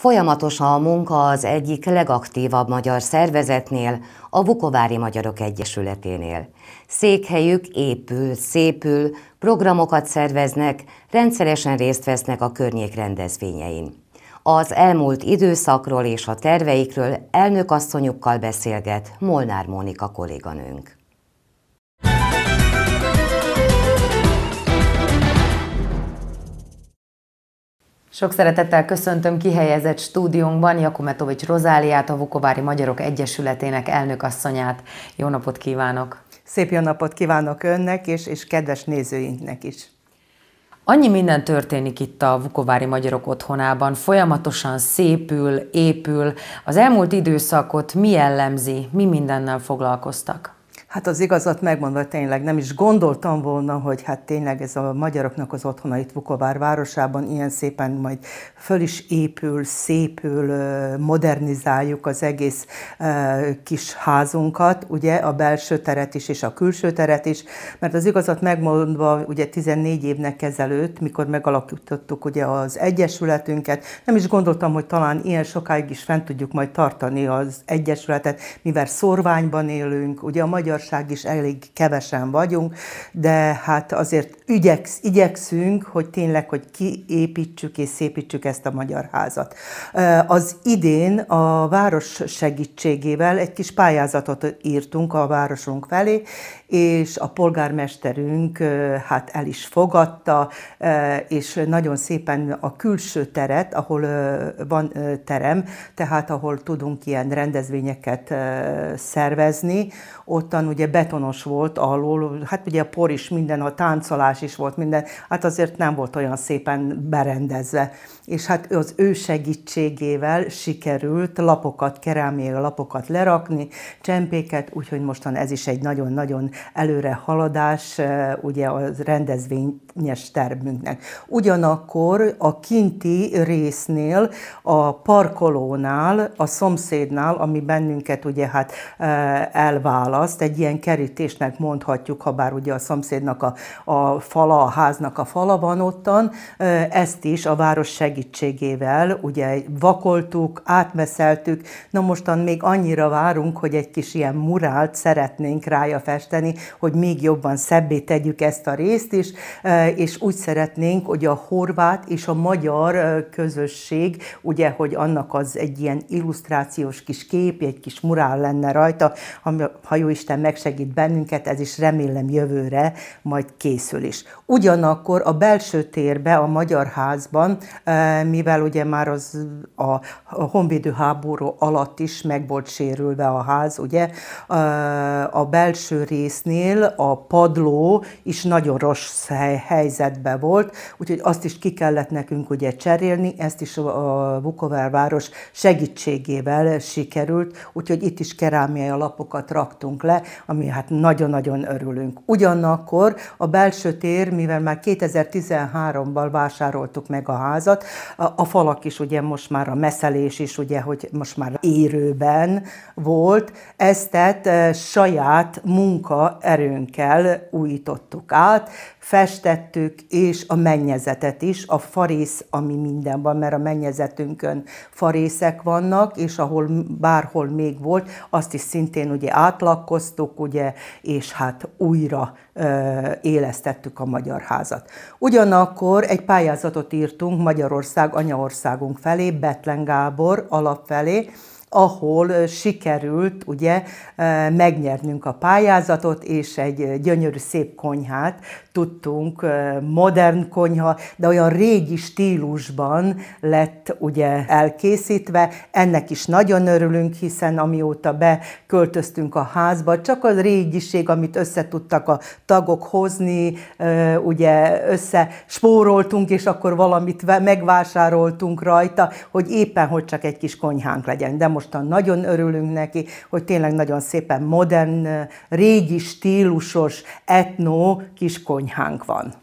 Folyamatos a munka az egyik legaktívabb magyar szervezetnél, a Vukovári Magyarok Egyesületénél. Székhelyük épül, szépül, programokat szerveznek, rendszeresen részt vesznek a környék rendezvényein. Az elmúlt időszakról és a terveikről elnökasszonyukkal beszélget Molnár Mónika kolléganőnk. Sok szeretettel köszöntöm kihelyezett stúdiónkban Jakumetovics Rozáliát, a Vukovári Magyarok Egyesületének elnökasszonyát. Jó napot kívánok! Szép jó napot kívánok önnek és, és kedves nézőinknek is! Annyi minden történik itt a Vukovári Magyarok otthonában, folyamatosan szépül, épül. Az elmúlt időszakot mi jellemzi, mi mindennel foglalkoztak? Hát az igazat megmondva tényleg nem is gondoltam volna, hogy hát tényleg ez a magyaroknak az otthona itt Vukovár városában ilyen szépen majd föl is épül, szépül, modernizáljuk az egész kis házunkat, ugye a belső teret is és a külső teret is, mert az igazat megmondva ugye 14 évnek ezelőtt, mikor megalakítottuk ugye az egyesületünket, nem is gondoltam, hogy talán ilyen sokáig is fent tudjuk majd tartani az egyesületet, mivel szorványban élünk, ugye a magyar igazság is elég kevesen vagyunk, de hát azért ügyeksz, igyekszünk, hogy tényleg, hogy kiépítsük és szépítsük ezt a magyar házat. Az idén a város segítségével egy kis pályázatot írtunk a városunk felé, és a polgármesterünk hát el is fogadta, és nagyon szépen a külső teret, ahol van terem, tehát ahol tudunk ilyen rendezvényeket szervezni, ottan ugye betonos volt alul, hát ugye a por is minden, a táncolás is volt minden, hát azért nem volt olyan szépen berendezve. És hát az ő segítségével sikerült lapokat, kerámia lapokat lerakni, csempéket, úgyhogy mostan ez is egy nagyon-nagyon előre haladás eh, ugye a rendezvényes termünknek. Ugyanakkor a kinti résznél, a parkolónál, a szomszédnál, ami bennünket ugye hát eh, elválaszt, egy ilyen kerítésnek mondhatjuk, ha bár ugye a szomszédnak a, a fala, a háznak a fala van ottan, eh, ezt is a város segítségével ugye vakoltuk, átmeszeltük, na mostan még annyira várunk, hogy egy kis ilyen murált szeretnénk rája festeni, segíteni, hogy még jobban szebbé tegyük ezt a részt is, és úgy szeretnénk, hogy a horvát és a magyar közösség, ugye, hogy annak az egy ilyen illusztrációs kis kép, egy kis murál lenne rajta, ami, ha jó Isten megsegít bennünket, ez is remélem jövőre majd készül is. Ugyanakkor a belső térbe, a Magyar Házban, mivel ugye már az a honvédő háború alatt is meg volt sérülve a ház, ugye, a belső rész résznél a padló is nagyon rossz hely, helyzetben volt, úgyhogy azt is ki kellett nekünk ugye cserélni, ezt is a Vukovár város segítségével sikerült, úgyhogy itt is kerámiai alapokat raktunk le, ami hát nagyon-nagyon örülünk. Ugyanakkor a belső tér, mivel már 2013-ban vásároltuk meg a házat, a, a falak is ugye most már a meszelés is ugye, hogy most már érőben volt, ezt tett eh, saját munka erőnkkel újítottuk át, festettük, és a mennyezetet is, a farész, ami minden van, mert a mennyezetünkön farészek vannak, és ahol bárhol még volt, azt is szintén ugye átlakkoztuk, ugye, és hát újra ö, élesztettük a magyar házat. Ugyanakkor egy pályázatot írtunk Magyarország anyaországunk felé, Betlen Gábor alapfelé, ahol sikerült ugye megnyernünk a pályázatot, és egy gyönyörű szép konyhát tudtunk, modern konyha, de olyan régi stílusban lett ugye elkészítve. Ennek is nagyon örülünk, hiszen amióta beköltöztünk a házba, csak a régiség, amit összetudtak a tagok hozni, ugye össze spóroltunk, és akkor valamit megvásároltunk rajta, hogy éppen hogy csak egy kis konyhánk legyen. De most mostan nagyon örülünk neki, hogy tényleg nagyon szépen modern, régi stílusos etnó kiskonyhánk van.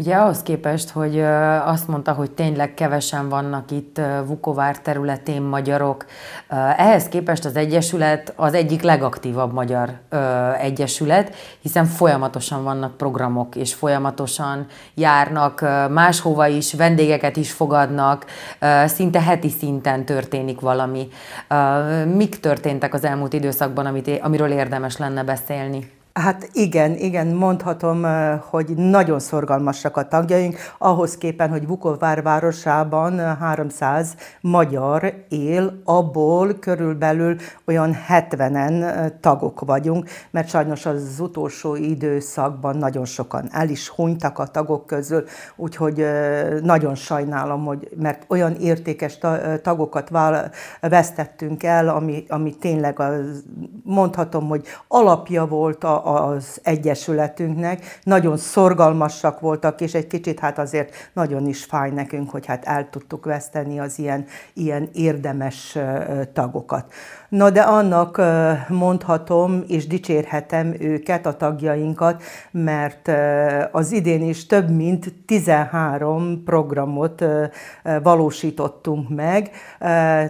Ugye ahhoz képest, hogy azt mondta, hogy tényleg kevesen vannak itt Vukovár területén magyarok, ehhez képest az Egyesület az egyik legaktívabb magyar egyesület, hiszen folyamatosan vannak programok, és folyamatosan járnak máshova is, vendégeket is fogadnak, szinte heti szinten történik valami. Mik történtek az elmúlt időszakban, amit, amiről érdemes lenne beszélni? Hát igen, igen, mondhatom, hogy nagyon szorgalmasak a tagjaink, ahhoz képen, hogy Vukovár városában 300 magyar él, abból körülbelül olyan 70-en tagok vagyunk, mert sajnos az utolsó időszakban nagyon sokan el is hunytak a tagok közül, úgyhogy nagyon sajnálom, hogy, mert olyan értékes tagokat vesztettünk el, ami, ami tényleg az, mondhatom, hogy alapja volt a, az Egyesületünknek. Nagyon szorgalmasak voltak, és egy kicsit hát azért nagyon is fáj nekünk, hogy hát el tudtuk veszteni az ilyen, ilyen érdemes tagokat. Na de annak mondhatom és dicsérhetem őket, a tagjainkat, mert az idén is több mint 13 programot valósítottunk meg,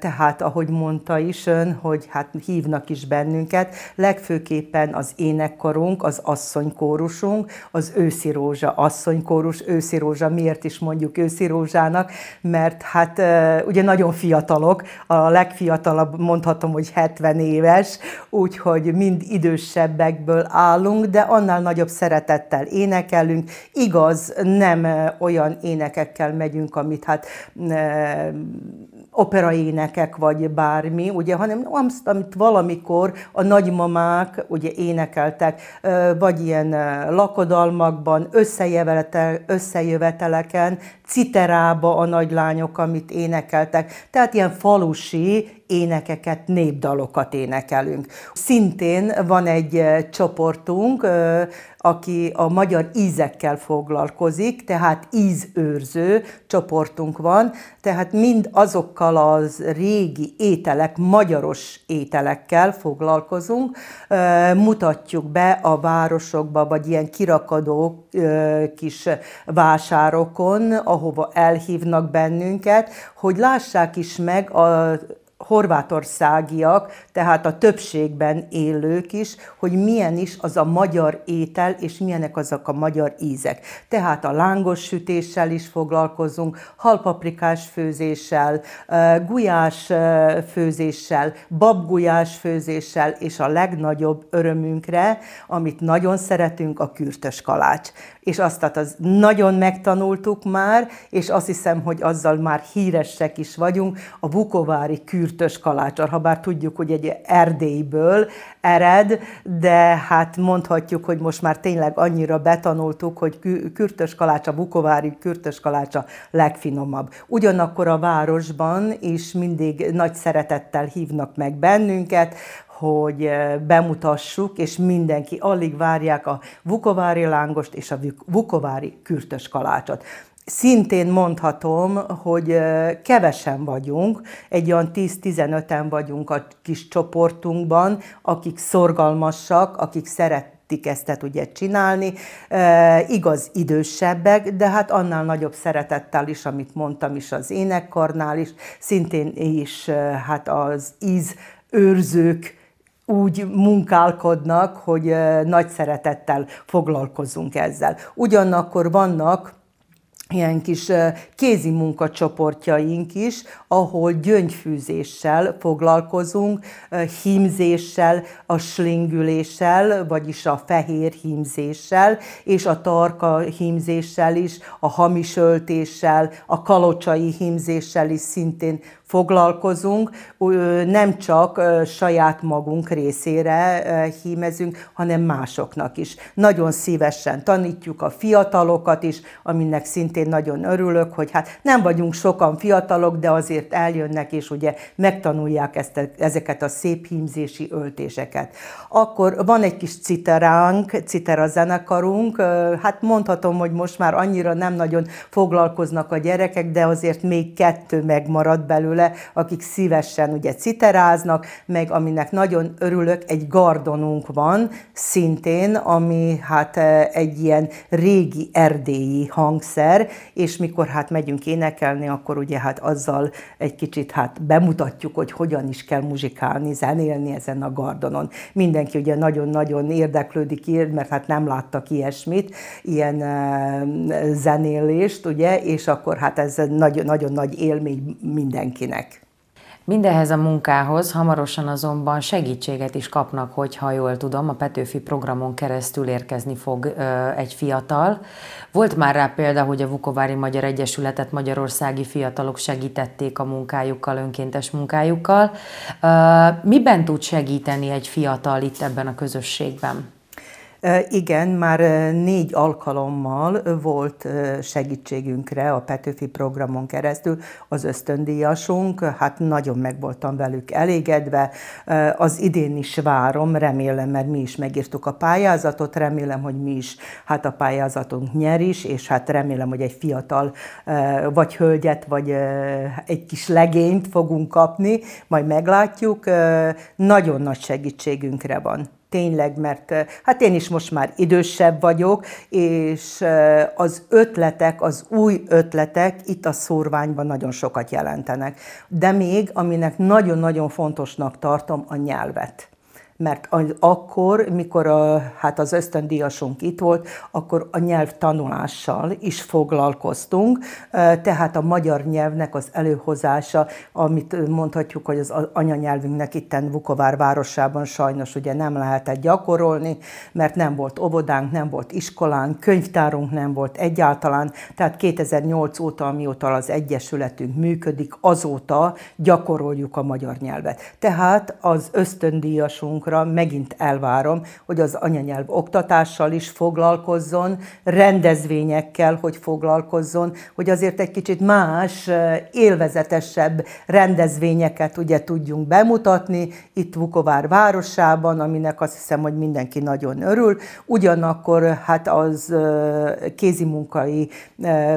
tehát ahogy mondta is ön, hogy hát hívnak is bennünket, legfőképpen az ének zenekarunk, az asszonykórusunk, az Őszi Rózsa asszonykórus, Őszi Rózsa, miért is mondjuk Őszi Rózsának, mert hát ugye nagyon fiatalok, a legfiatalabb mondhatom, hogy 70 éves, úgyhogy mind idősebbekből állunk, de annál nagyobb szeretettel énekelünk. Igaz, nem olyan énekekkel megyünk, amit hát operaénekek vagy bármi, ugye, hanem azt, amit valamikor a nagymamák ugye énekeltek, vagy ilyen lakodalmakban, összejöveteleken, citerába a nagylányok, amit énekeltek. Tehát ilyen falusi, énekeket, népdalokat énekelünk. Szintén van egy csoportunk, aki a magyar ízekkel foglalkozik, tehát ízőrző csoportunk van, tehát mind azokkal az régi ételek, magyaros ételekkel foglalkozunk, mutatjuk be a városokba, vagy ilyen kirakadó kis vásárokon, ahova elhívnak bennünket, hogy lássák is meg a horvátországiak, tehát a többségben élők is, hogy milyen is az a magyar étel, és milyenek azok a magyar ízek. Tehát a lángos sütéssel is foglalkozunk, halpaprikás főzéssel, gulyás főzéssel, babgulyás főzéssel, és a legnagyobb örömünkre, amit nagyon szeretünk, a kürtös kalács és azt tehát az nagyon megtanultuk már, és azt hiszem, hogy azzal már híresek is vagyunk, a bukovári kürtös kalácsar, ha bár tudjuk, hogy egy Erdélyből ered, de hát mondhatjuk, hogy most már tényleg annyira betanultuk, hogy kürtös kalács, a bukovári kürtös kalács a legfinomabb. Ugyanakkor a városban is mindig nagy szeretettel hívnak meg bennünket, hogy eh, bemutassuk, és mindenki alig várják a vukovári lángost és a vukovári kürtös kalácsot. Szintén mondhatom, hogy eh, kevesen vagyunk, egy olyan 10-15-en vagyunk a kis csoportunkban, akik szorgalmasak, akik szeret szeretik ezt ugye csinálni, e, igaz idősebbek, de hát annál nagyobb szeretettel is, amit mondtam is az énekkarnál is, szintén is e, hát az íz őrzők úgy munkálkodnak, hogy nagy szeretettel foglalkozunk ezzel. Ugyanakkor vannak ilyen kis kézi munkacsoportjaink is, ahol gyöngyfűzéssel foglalkozunk, hímzéssel, a slingüléssel, vagyis a fehér hímzéssel, és a tarka hímzéssel is, a hamisöltéssel, a kalocsai hímzéssel is szintén foglalkozunk, nem csak saját magunk részére hímezünk, hanem másoknak is. Nagyon szívesen tanítjuk a fiatalokat is, aminek szintén nagyon örülök, hogy hát nem vagyunk sokan fiatalok, de azért eljönnek és ugye megtanulják ezt, ezeket a szép hímzési öltéseket. Akkor van egy kis citeránk, citera zenekarunk, hát mondhatom, hogy most már annyira nem nagyon foglalkoznak a gyerekek, de azért még kettő megmaradt belőle, tőle, akik szívesen ugye citeráznak, meg aminek nagyon örülök, egy gardonunk van szintén, ami hát e, egy ilyen régi erdélyi hangszer, és mikor hát megyünk énekelni, akkor ugye hát azzal egy kicsit hát bemutatjuk, hogy hogyan is kell muzsikálni, zenélni ezen a gardonon. Mindenki ugye nagyon-nagyon érdeklődik mert hát nem láttak ilyesmit, ilyen e, zenélést, ugye, és akkor hát ez nagyon-nagyon nagy élmény mindenkinek senkinek. Mindehez a munkához hamarosan azonban segítséget is kapnak, hogy jól tudom, a Petőfi programon keresztül érkezni fog ö, egy fiatal. Volt már rá példa, hogy a Vukovári Magyar Egyesületet magyarországi fiatalok segítették a munkájukkal, önkéntes munkájukkal. Ö, miben tud segíteni egy fiatal itt ebben a közösségben? Igen, már négy alkalommal volt segítségünkre a Petőfi programon keresztül az ösztöndíjasunk, hát nagyon meg voltam velük elégedve. Az idén is várom, remélem, mert mi is megírtuk a pályázatot, remélem, hogy mi is hát a pályázatunk nyer is, és hát remélem, hogy egy fiatal vagy hölgyet, vagy egy kis legényt fogunk kapni, majd meglátjuk. Nagyon nagy segítségünkre van. Tényleg, mert hát én is most már idősebb vagyok, és az ötletek, az új ötletek itt a szórványban nagyon sokat jelentenek. De még, aminek nagyon-nagyon fontosnak tartom, a nyelvet mert akkor, mikor a, hát az ösztöndíjasunk itt volt, akkor a nyelv tanulással is foglalkoztunk, tehát a magyar nyelvnek az előhozása, amit mondhatjuk, hogy az anyanyelvünknek a Vukovár városában sajnos ugye nem lehetett gyakorolni, mert nem volt óvodánk, nem volt iskolánk, könyvtárunk nem volt egyáltalán, tehát 2008 óta, amióta az Egyesületünk működik, azóta gyakoroljuk a magyar nyelvet. Tehát az ösztöndíjasunk órákra megint elvárom, hogy az anyanyelv oktatással is foglalkozzon, rendezvényekkel, hogy foglalkozzon, hogy azért egy kicsit más, élvezetesebb rendezvényeket ugye tudjunk bemutatni itt Vukovár városában, aminek azt hiszem, hogy mindenki nagyon örül. Ugyanakkor hát az kézimunkai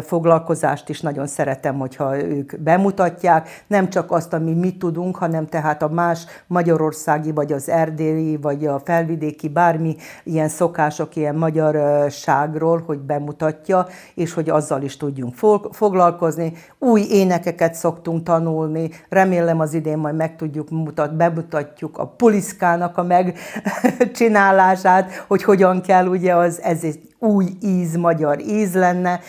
foglalkozást is nagyon szeretem, hogyha ők bemutatják, nem csak azt, ami mi tudunk, hanem tehát a más magyarországi vagy az erdélyi felvidéki, vagy a felvidéki bármi ilyen szokások, ilyen magyarságról, hogy bemutatja, és hogy azzal is tudjunk foglalkozni. Új énekeket szoktunk tanulni, remélem az idén majd meg tudjuk mutat, bemutatjuk a puliszkának a megcsinálását, hogy hogyan kell, ugye az, ez egy új íz, magyar íz lenne.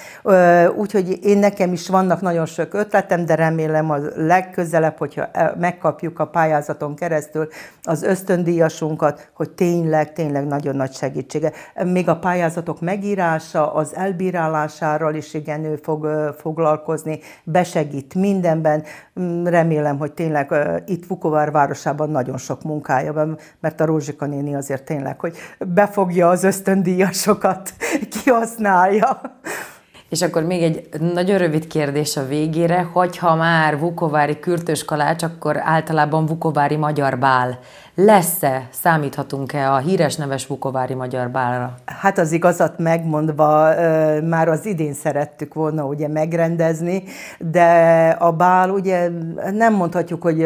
Úgyhogy én nekem is vannak nagyon sok ötletem, de remélem a legközelebb, hogyha e, megkapjuk a pályázaton keresztül az ösztöndíjat, nyugdíjasunkat, hogy tényleg, tényleg nagyon nagy segítsége. Még a pályázatok megírása, az elbírálásáról is igen, ő fog foglalkozni, besegít mindenben. Mm, remélem, hogy tényleg itt Vukovár városában nagyon sok munkája van, mert a Rózsika néni azért tényleg, hogy befogja az ösztöndíjasokat, kihasználja. És akkor még egy nagyon rövid kérdés a végére, hogyha már vukovári kürtős kalács, akkor általában vukovári magyar bál lesz-e, számíthatunk-e a híres neves Vukovári Magyar Bálra? Hát az igazat megmondva már az idén szerettük volna ugye megrendezni, de a bál ugye nem mondhatjuk, hogy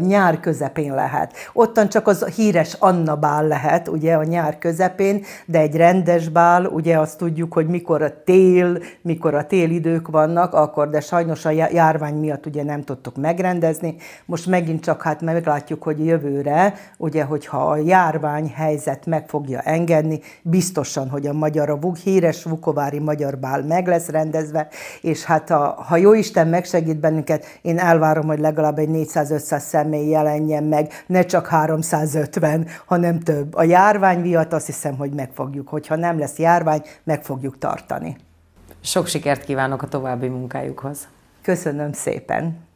nyár közepén lehet. Ottan csak az híres Anna bál lehet, ugye a nyár közepén, de egy rendes bál, ugye azt tudjuk, hogy mikor a tél, mikor a idők vannak, akkor, de sajnos a járvány miatt ugye nem tudtuk megrendezni. Most megint csak hát meglátjuk, hogy jövőre ugye, hogyha a járványhelyzet meg fogja engedni, biztosan, hogy a magyar, a Vuk, híres vukovári magyar bál meg lesz rendezve, és hát a, ha jó Isten megsegít bennünket, én elvárom, hogy legalább egy 400-500 személy jelenjen meg, ne csak 350, hanem több. A járvány miatt azt hiszem, hogy megfogjuk, hogyha nem lesz járvány, meg fogjuk tartani. Sok sikert kívánok a további munkájukhoz. Köszönöm szépen!